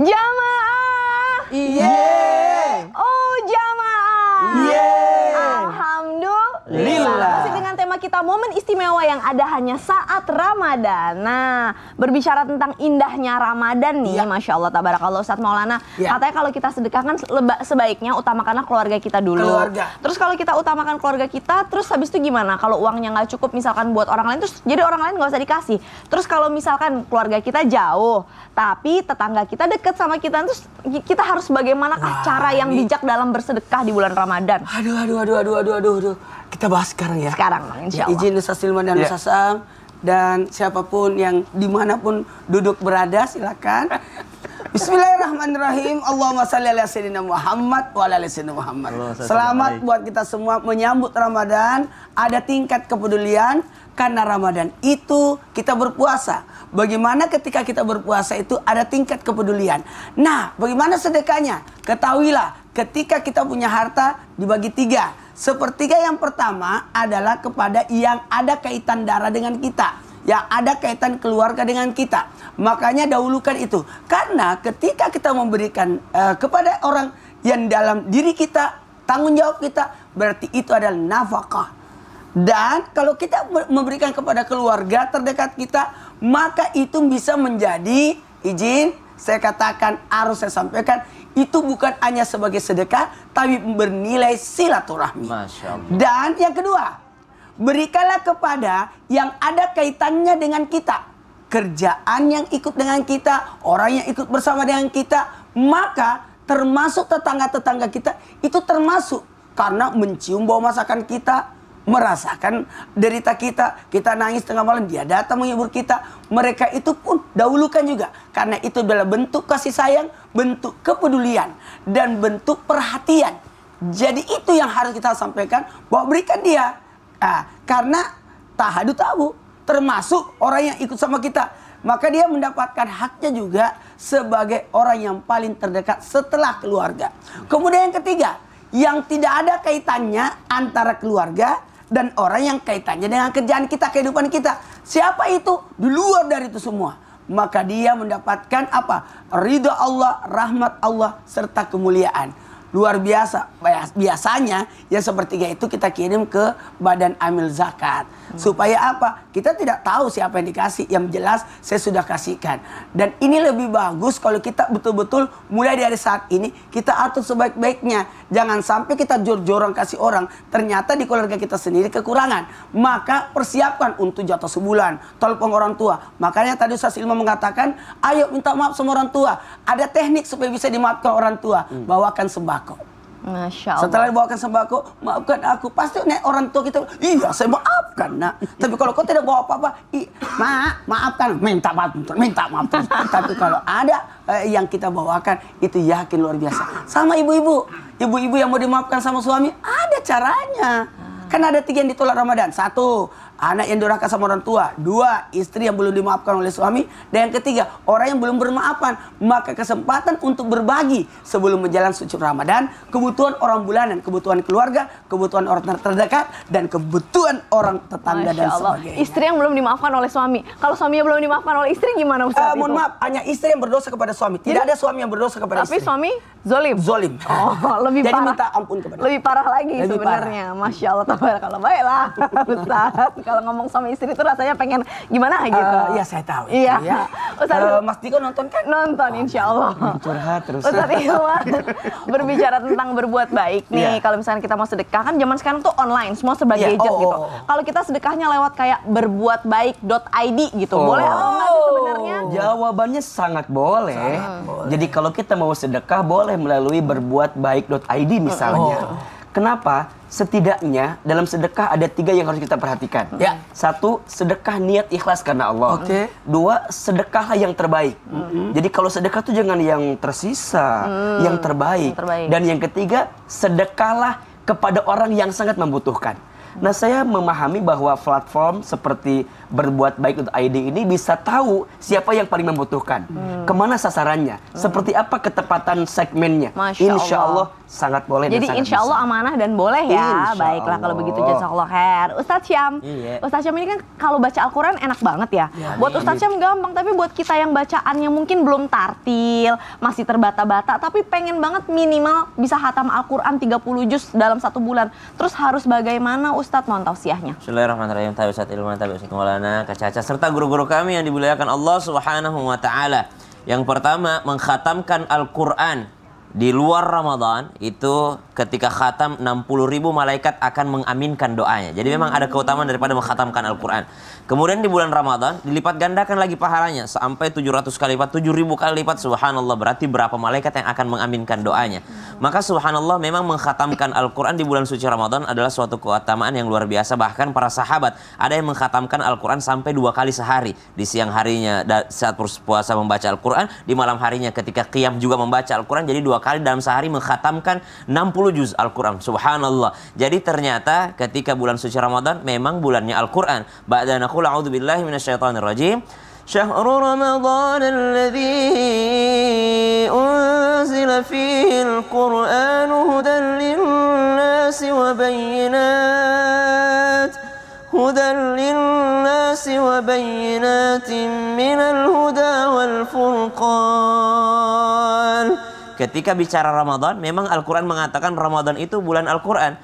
llama a... Yeah. kita momen istimewa yang ada hanya saat Ramadan. Nah, berbicara tentang indahnya Ramadan nih, ya. Masya Allah, tabarakallah Ustadz Maulana. Ya. Katanya kalau kita sedekah kan sebaiknya utamakanlah keluarga kita dulu. Keluarga. Terus kalau kita utamakan keluarga kita, terus habis itu gimana? Kalau uangnya nggak cukup misalkan buat orang lain, terus jadi orang lain nggak usah dikasih. Terus kalau misalkan keluarga kita jauh, tapi tetangga kita deket sama kita, terus kita harus bagaimana Wah, cara yang ini. bijak dalam bersedekah di bulan Ramadan? Aduh, aduh, aduh, aduh, aduh, aduh, aduh. Kita bahas sekarang ya. Sekarang, insya izin Nusa Silman dan yeah. Nusa Sam dan siapapun yang dimanapun duduk berada silakan. Bismillahirrahmanirrahim. Allahumma salli ala sayyidina Muhammad wa ala sayyidina Muhammad. Selamat buat kita semua menyambut Ramadan. Ada tingkat kepedulian karena Ramadan itu kita berpuasa. Bagaimana ketika kita berpuasa itu ada tingkat kepedulian. Nah, bagaimana sedekahnya? Ketahuilah ketika kita punya harta dibagi tiga Sepertiga yang pertama adalah kepada yang ada kaitan darah dengan kita, yang ada kaitan keluarga dengan kita. Makanya dahulukan itu. Karena ketika kita memberikan uh, kepada orang yang dalam diri kita, tanggung jawab kita, berarti itu adalah nafkah. Dan kalau kita memberikan kepada keluarga terdekat kita, maka itu bisa menjadi izin saya katakan harus saya sampaikan itu bukan hanya sebagai sedekah tapi bernilai silaturahmi. Dan yang kedua, berikanlah kepada yang ada kaitannya dengan kita. Kerjaan yang ikut dengan kita, orang yang ikut bersama dengan kita, maka termasuk tetangga-tetangga kita itu termasuk karena mencium bau masakan kita, merasakan derita kita, kita nangis tengah malam, dia datang menghibur kita. Mereka itu pun dahulukan juga. Karena itu adalah bentuk kasih sayang, bentuk kepedulian, dan bentuk perhatian. Jadi itu yang harus kita sampaikan, bahwa berikan dia. Nah, karena tahadu tahu, termasuk orang yang ikut sama kita. Maka dia mendapatkan haknya juga sebagai orang yang paling terdekat setelah keluarga. Kemudian yang ketiga, yang tidak ada kaitannya antara keluarga dan orang yang kaitannya dengan kerjaan kita, kehidupan kita. Siapa itu? Di luar dari itu semua. Maka dia mendapatkan apa? Ridha Allah, rahmat Allah, serta kemuliaan luar biasa. Biasanya yang sepertiga itu kita kirim ke badan amil zakat. Hmm. Supaya apa? Kita tidak tahu siapa yang dikasih. Yang jelas saya sudah kasihkan. Dan ini lebih bagus kalau kita betul-betul mulai dari saat ini kita atur sebaik-baiknya. Jangan sampai kita jor-joran kasih orang. Ternyata di keluarga kita sendiri kekurangan. Maka persiapkan untuk jatuh sebulan. tolong orang tua. Makanya tadi Ustaz Ilma mengatakan, ayo minta maaf sama orang tua. Ada teknik supaya bisa dimaafkan orang tua. Hmm. Bawakan sembah sembako. Masya Allah. Setelah dibawakan sembako, maafkan aku. Pasti nek orang tua kita, iya saya maafkan nak. Tapi kalau kau tidak bawa apa-apa, ma maafkan, minta maaf, minta maaf. Tapi kalau ada eh, yang kita bawakan, itu yakin luar biasa. Sama ibu-ibu, ibu-ibu yang mau dimaafkan sama suami, ada caranya. Kan ada tiga yang ditolak Ramadan. Satu, Anak yang durhaka sama orang tua. Dua, istri yang belum dimaafkan oleh suami. Dan yang ketiga, orang yang belum bermaafan. Maka kesempatan untuk berbagi sebelum menjalankan suci Ramadan. Kebutuhan orang bulanan, kebutuhan keluarga, kebutuhan orang terdekat, dan kebutuhan orang tetangga Masya dan Allah. sebagainya. Istri yang belum dimaafkan oleh suami. Kalau suaminya belum dimaafkan oleh istri gimana Ustaz? Uh, mohon maaf, hanya istri yang berdosa kepada suami. Tidak Jadi, ada suami yang berdosa kepada tapi istri. Tapi suami zolim? Zolim. Oh, lebih Jadi parah. minta ampun kepada Lebih parah lagi sebenarnya. Masya Allah, tabarakallah. Baiklah, Ustaz kalau ngomong sama istri itu rasanya pengen gimana eh, gitu. Uh, ya saya tahu. Iya. Ya. Ustaz, uh, eh, Mas Diko nonton kan? Nonton insya Allah. Curhat terus. Ustaz Iwan berbicara tentang berbuat baik nih. Yeah. Kalau misalnya kita mau sedekah kan zaman sekarang tuh online semua sebagai iya. yeah. gadget oh, gitu. Oh, oh, Kalau kita sedekahnya lewat kayak berbuatbaik.id gitu. Oh. Boleh atau enggak sih sebenarnya? Oh. Jawabannya sangat boleh. Sangat boleh. Jadi kalau kita mau sedekah boleh melalui berbuatbaik.id misalnya. Oh. Kenapa? Setidaknya dalam sedekah ada tiga yang harus kita perhatikan. Ya. Satu, sedekah niat ikhlas karena Allah. Okay. Dua, sedekahlah yang terbaik. Mm-hmm. Jadi kalau sedekah itu jangan yang tersisa, mm. yang, terbaik. yang terbaik. Dan yang ketiga, sedekahlah kepada orang yang sangat membutuhkan. Nah, saya memahami bahwa platform seperti berbuat baik untuk ID ini bisa tahu siapa yang paling membutuhkan, hmm. kemana sasarannya, hmm. seperti apa ketepatan segmennya. Masya insya Allah. Allah sangat boleh. Jadi dan insya Allah bisa. amanah dan boleh ya. Insya Baiklah Allah. kalau begitu jazakallah khair. Ustadz Syam, iya. Ustadz Syam ini kan kalau baca Al-Quran enak banget ya. ya buat iya. Ustadz Syam gampang, tapi buat kita yang bacaannya mungkin belum tartil, masih terbata-bata, tapi pengen banget minimal bisa hatam Al-Quran 30 juz dalam satu bulan. Terus harus bagaimana Ustadz mau tausiahnya? Bismillahirrahmanirrahim. Tabi Ustadz Ilman, Tabi Ustadz Maulana Kacaca serta guru-guru kami yang dimuliakan Allah Subhanahu wa taala. Yang pertama mengkhatamkan Al-Qur'an di luar Ramadan itu ketika khatam 60 ribu malaikat akan mengaminkan doanya. Jadi memang ada keutamaan daripada mengkhatamkan Al-Quran. Kemudian di bulan Ramadan dilipat gandakan lagi pahalanya sampai 700 kali lipat, 7 ribu kali lipat. Subhanallah berarti berapa malaikat yang akan mengaminkan doanya. Maka subhanallah memang mengkhatamkan Al-Quran di bulan suci Ramadan adalah suatu keutamaan yang luar biasa. Bahkan para sahabat ada yang mengkhatamkan Al-Quran sampai dua kali sehari. Di siang harinya saat puasa membaca Al-Quran, di malam harinya ketika qiyam juga membaca Al-Quran jadi dua kali dalam sehari mengkhatamkan 60 juz Al-Quran. Subhanallah. Jadi ternyata ketika bulan suci Ramadan memang bulannya Al-Quran. Ba'dan aku la'udhu billahi minasyaitanir rajim. شهر رمضان الذي أنزل فيه القرآن هدى للناس وبينات هدى للناس وبينات من الهدى والفرقان Ketika bicara Ramadan, memang Al-Quran mengatakan Ramadan itu bulan Al-Quran.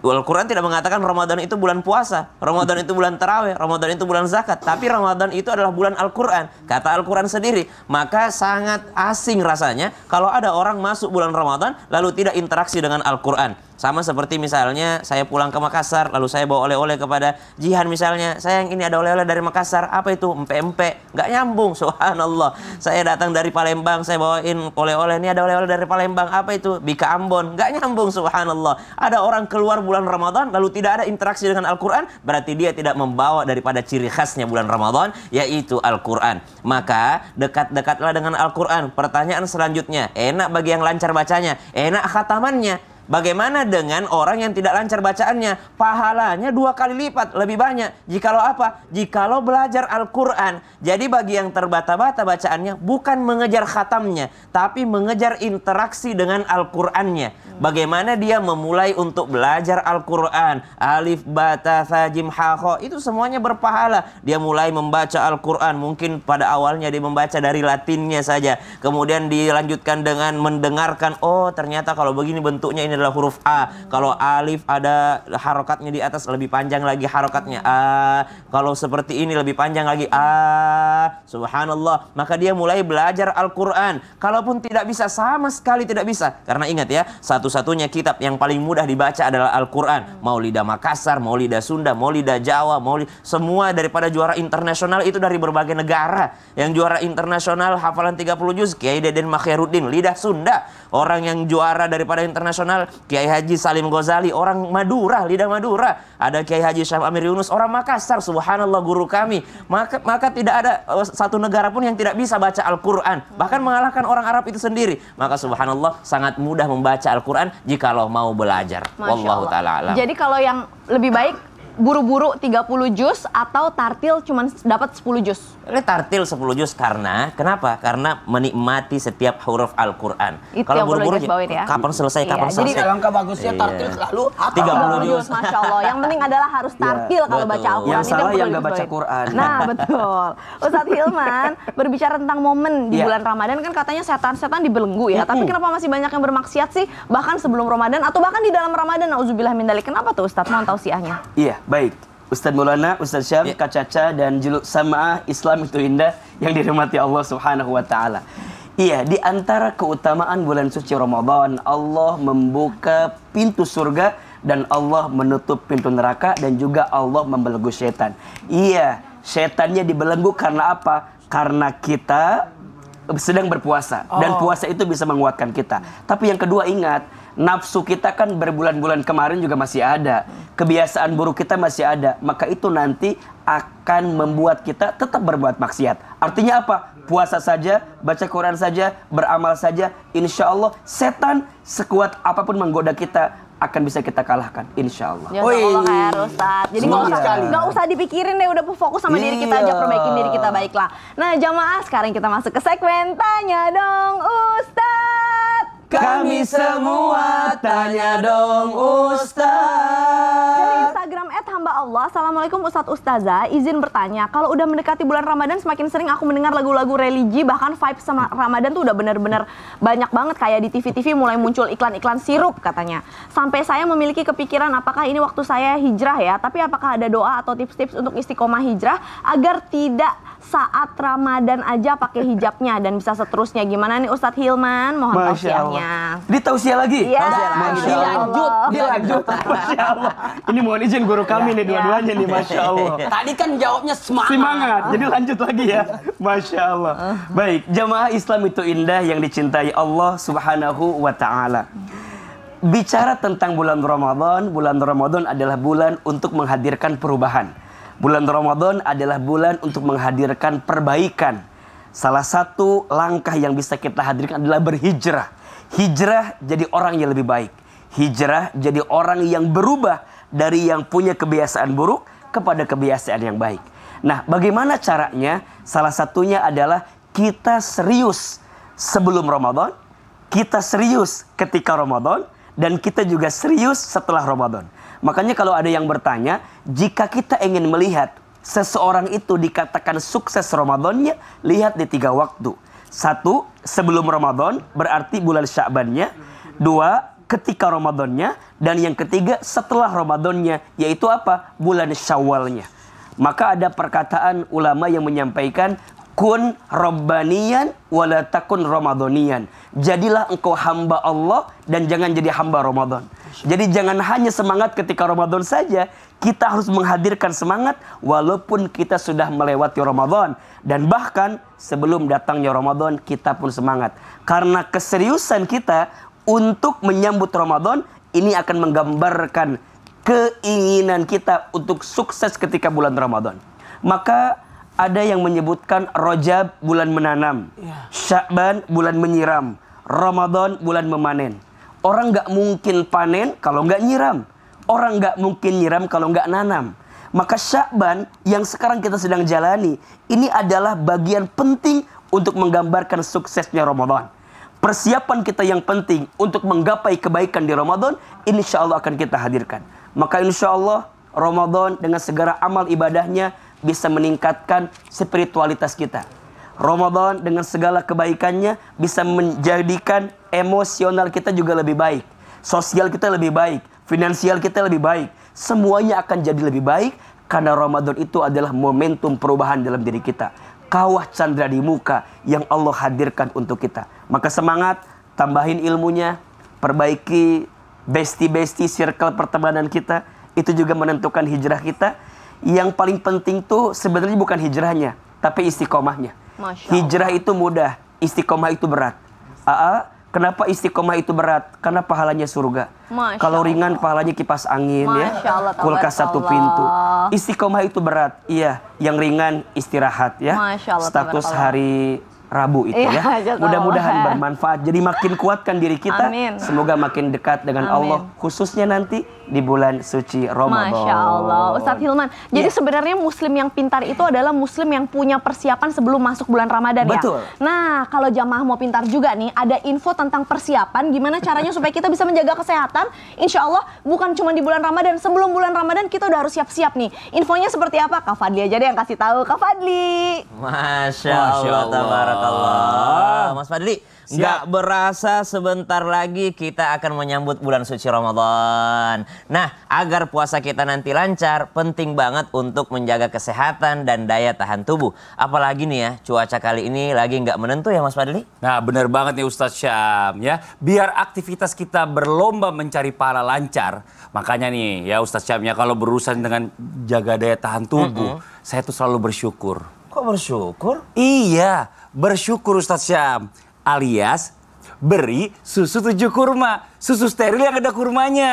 Al-Quran tidak mengatakan Ramadan itu bulan puasa, Ramadan itu bulan terawih, Ramadan itu bulan zakat. Tapi Ramadan itu adalah bulan Al-Quran. Kata Al-Quran sendiri. Maka sangat asing rasanya kalau ada orang masuk bulan Ramadan lalu tidak interaksi dengan Al-Quran. Sama seperti misalnya saya pulang ke Makassar, lalu saya bawa oleh-oleh kepada Jihan misalnya. Saya yang ini ada oleh-oleh dari Makassar. Apa itu? Empe-empe. Nggak nyambung, subhanallah. Saya datang dari Palembang, saya bawain oleh-oleh. Ini ada oleh-oleh dari Palembang. Apa itu? Bika Ambon. Nggak nyambung, subhanallah. Ada orang keluar bulan Ramadan, lalu tidak ada interaksi dengan Al-Quran. Berarti dia tidak membawa daripada ciri khasnya bulan Ramadan, yaitu Al-Quran. Maka dekat-dekatlah dengan Al-Quran. Pertanyaan selanjutnya, enak bagi yang lancar bacanya, enak khatamannya Bagaimana dengan orang yang tidak lancar bacaannya? Pahalanya dua kali lipat lebih banyak. Jikalau apa? Jikalau belajar Al-Quran. Jadi bagi yang terbata-bata bacaannya bukan mengejar khatamnya. Tapi mengejar interaksi dengan Al-Qurannya. Bagaimana dia memulai untuk belajar Al-Quran. Alif, bata, sajim, hakho. Itu semuanya berpahala. Dia mulai membaca Al-Quran. Mungkin pada awalnya dia membaca dari latinnya saja. Kemudian dilanjutkan dengan mendengarkan. Oh ternyata kalau begini bentuknya ini adalah huruf A. Kalau alif ada harokatnya di atas lebih panjang lagi harokatnya A. Kalau seperti ini lebih panjang lagi A. Subhanallah. Maka dia mulai belajar Al-Quran. Kalaupun tidak bisa sama sekali tidak bisa. Karena ingat ya. Satu satu-satunya kitab yang paling mudah dibaca adalah Al-Quran. Mau lidah Makassar, mau lidah Sunda, mau lidah Jawa, Maulid semua daripada juara internasional itu dari berbagai negara. Yang juara internasional hafalan 30 juz Kiai Deden Makheruddin, lidah Sunda. Orang yang juara daripada internasional Kiai Haji Salim Ghazali, orang Madura, lidah Madura. Ada Kiai Haji Syam Amir Yunus, orang Makassar, subhanallah guru kami. Maka maka tidak ada eh, satu negara pun yang tidak bisa baca Al-Quran. Bahkan mengalahkan orang Arab itu sendiri. Maka subhanallah sangat mudah membaca Al-Quran Al-Quran jikalau mau belajar. Wallahu ta'ala alam. Jadi kalau yang lebih baik buru-buru 30 juz atau tartil cuma dapat 10 juz? Ini tartil 10 juz karena kenapa? Karena menikmati setiap huruf Al-Qur'an. Kalau buru-buru ya. kapan selesai Iya. kapan selesai. Jadi langkah bagusnya iya. tartil selalu iya. 30 juz. Masya Allah. Yang penting adalah harus iya, tartil kalau betul. baca Al-Qur'an. Yang salah yang enggak baca Qur'an. Nah, betul. Ustadz Hilman berbicara tentang momen di ya. bulan Ramadan kan katanya setan-setan dibelenggu ya. Tapi kenapa masih banyak yang bermaksiat sih bahkan sebelum Ramadan atau bahkan di dalam Ramadan nauzubillah min Kenapa tuh Ustadz? Mau tahu siahnya? Iya, baik. Ustadz Maulana, Ustadz Syam, ya. Kak dan juluk Sama'ah Islam itu indah yang dirahmati Allah subhanahu wa ta'ala. Iya, di antara keutamaan bulan suci Ramadan, Allah membuka pintu surga dan Allah menutup pintu neraka dan juga Allah membelenggu setan. Iya, setannya dibelenggu karena apa? Karena kita sedang berpuasa oh. dan puasa itu bisa menguatkan kita. Tapi yang kedua ingat, nafsu kita kan berbulan-bulan kemarin juga masih ada. Kebiasaan buruk kita masih ada. Maka itu nanti akan membuat kita tetap berbuat maksiat. Artinya apa? Puasa saja, baca Quran saja, beramal saja. Insya Allah setan sekuat apapun menggoda kita akan bisa kita kalahkan. Ya, insya Allah. Ya, Allah Ustaz. Jadi nggak iya. usah, usah dipikirin deh. Udah fokus sama iya. diri kita aja, iya. perbaiki diri kita baiklah. Nah jamaah sekarang kita masuk ke segmen Tanya Dong Ustaz. Kami semua tanya dong Ustaz. Dari Instagram at hamba Allah, Assalamualaikum Ustadz Ustazah, izin bertanya, kalau udah mendekati bulan Ramadan semakin sering aku mendengar lagu-lagu religi, bahkan vibe sama Ramadan tuh udah bener-bener banyak banget, kayak di TV-TV mulai muncul iklan-iklan sirup katanya. Sampai saya memiliki kepikiran apakah ini waktu saya hijrah ya, tapi apakah ada doa atau tips-tips untuk istiqomah hijrah agar tidak saat Ramadan aja pakai hijabnya dan bisa seterusnya. Gimana nih Ustadz Hilman? Mohon tausiahnya. Di tausiah lagi? Iya. Masya Allah. Dilanjut. Dilanjut. Masya Allah. Ini mohon izin guru kami ya, nih iya. dua-duanya nih Masya Allah. Tadi kan jawabnya semangat. Semangat. Jadi lanjut lagi ya. Masya Allah. Baik. Jamaah Islam itu indah yang dicintai Allah subhanahu wa ta'ala bicara tentang bulan Ramadan, bulan Ramadan adalah bulan untuk menghadirkan perubahan. Bulan Ramadan adalah bulan untuk menghadirkan perbaikan. Salah satu langkah yang bisa kita hadirkan adalah berhijrah. Hijrah jadi orang yang lebih baik. Hijrah jadi orang yang berubah dari yang punya kebiasaan buruk kepada kebiasaan yang baik. Nah, bagaimana caranya? Salah satunya adalah kita serius sebelum Ramadan, kita serius ketika Ramadan, dan kita juga serius setelah Ramadan. Makanya kalau ada yang bertanya, jika kita ingin melihat seseorang itu dikatakan sukses Ramadannya, lihat di tiga waktu. Satu, sebelum Ramadan, berarti bulan Syabannya. Dua, ketika Ramadannya. Dan yang ketiga, setelah Ramadannya, yaitu apa? Bulan Syawalnya. Maka ada perkataan ulama yang menyampaikan, Kun Rabbanian wala takun Ramadanian. Jadilah engkau hamba Allah dan jangan jadi hamba Ramadan. Jadi jangan hanya semangat ketika Ramadan saja, kita harus menghadirkan semangat walaupun kita sudah melewati Ramadan dan bahkan sebelum datangnya Ramadan kita pun semangat. Karena keseriusan kita untuk menyambut Ramadan ini akan menggambarkan keinginan kita untuk sukses ketika bulan Ramadan. Maka ada yang menyebutkan Rojab bulan menanam, iya. Syakban bulan menyiram, Ramadan bulan memanen. Orang gak mungkin panen kalau nggak nyiram. Orang gak mungkin nyiram kalau nggak nanam. Maka Syakban yang sekarang kita sedang jalani, ini adalah bagian penting untuk menggambarkan suksesnya Ramadan. Persiapan kita yang penting untuk menggapai kebaikan di Ramadan, insya Allah akan kita hadirkan. Maka insya Allah Ramadan dengan segera amal ibadahnya bisa meningkatkan spiritualitas kita Ramadan dengan segala kebaikannya bisa menjadikan emosional kita juga lebih baik. Sosial kita lebih baik, finansial kita lebih baik. Semuanya akan jadi lebih baik karena Ramadan itu adalah momentum perubahan dalam diri kita. Kawah candra di muka yang Allah hadirkan untuk kita. Maka semangat, tambahin ilmunya, perbaiki besti-besti circle pertemanan kita. Itu juga menentukan hijrah kita. Yang paling penting tuh sebenarnya bukan hijrahnya, tapi istiqomahnya. Hijrah itu mudah, istiqomah itu berat. Aa, Kenapa istiqomah itu berat? Karena pahalanya surga. Kalau ringan pahalanya kipas angin ya. Kulkas satu pintu. Istiqomah itu berat. Iya, yang ringan istirahat ya. Status hari Rabu itu iya, ya. Mudah-mudahan bermanfaat. Jadi makin kuatkan diri kita. Semoga makin dekat dengan Allah khususnya nanti di bulan suci Ramadan. Masya Allah. Ustadz Hilman, iya. jadi sebenarnya muslim yang pintar itu adalah muslim yang punya persiapan sebelum masuk bulan Ramadan Betul. ya? Betul. Nah, kalau jamaah mau pintar juga nih, ada info tentang persiapan, gimana caranya supaya kita bisa menjaga kesehatan. Insya Allah bukan cuma di bulan Ramadan, sebelum bulan Ramadan kita udah harus siap-siap nih. Infonya seperti apa? Kak Fadli aja deh yang kasih tahu. Kak Fadli. Masya, Masya Allah, Allah. Mas Fadli, Nggak berasa sebentar lagi kita akan menyambut bulan suci Ramadan. Nah, agar puasa kita nanti lancar, penting banget untuk menjaga kesehatan dan daya tahan tubuh. Apalagi nih ya, cuaca kali ini lagi nggak menentu ya Mas Fadli? Nah, bener banget nih Ustadz Syam ya. Biar aktivitas kita berlomba mencari pahala lancar, makanya nih ya Ustadz Syam ya kalau berurusan dengan jaga daya tahan tubuh, mm -hmm. saya tuh selalu bersyukur. Kok bersyukur? Iya, bersyukur Ustadz Syam alias beri susu tujuh kurma. Susu steril yang ada kurmanya.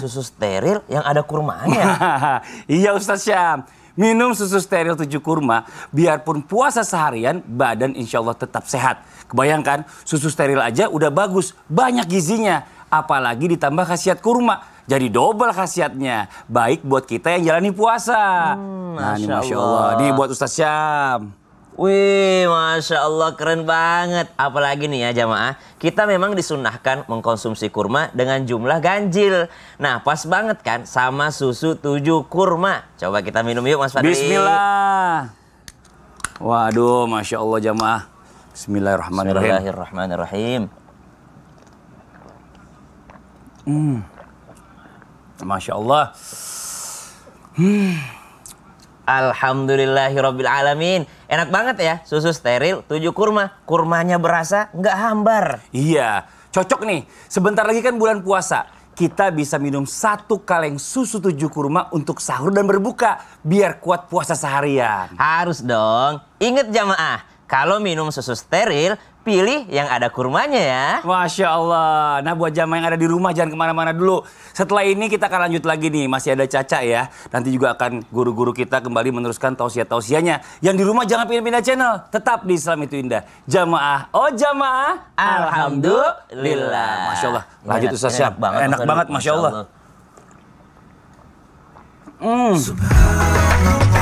Susu steril yang ada kurmanya? iya Ustaz Syam. Minum susu steril tujuh kurma, biarpun puasa seharian, badan insya Allah tetap sehat. Kebayangkan, susu steril aja udah bagus, banyak gizinya. Apalagi ditambah khasiat kurma, jadi double khasiatnya. Baik buat kita yang jalani puasa. Hmm, nah, Masya ini Masya Allah. Allah. Nih buat Ustaz Syam. Wih, masya Allah keren banget. Apalagi nih ya jamaah, kita memang disunahkan mengkonsumsi kurma dengan jumlah ganjil. Nah, pas banget kan sama susu tujuh kurma. Coba kita minum yuk Mas Fadli. Bismillah. Waduh, masya Allah jamaah. Bismillahirrahmanirrahim. Bismillahirrahmanirrahim. Hmm. Masya Allah. Hmm. Alhamdulillahirobbilalamin. Enak banget ya, susu steril, tujuh kurma. Kurmanya berasa, nggak hambar. Iya, cocok nih. Sebentar lagi kan bulan puasa. Kita bisa minum satu kaleng susu tujuh kurma untuk sahur dan berbuka. Biar kuat puasa seharian. Harus dong. Ingat jamaah, kalau minum susu steril, pilih yang ada kurmanya ya. Masya Allah. Nah buat jamaah yang ada di rumah jangan kemana-mana dulu. Setelah ini kita akan lanjut lagi nih. Masih ada Caca ya. Nanti juga akan guru-guru kita kembali meneruskan tausiah-tausiahnya. Yang di rumah jangan pindah-pindah channel. Tetap di Islam itu indah. Jamaah. Oh jamaah. Alhamdulillah. Masya Allah. Lanjut Ustaz siap Enak banget, enak banget Masya Allah. Masya Allah. Mm.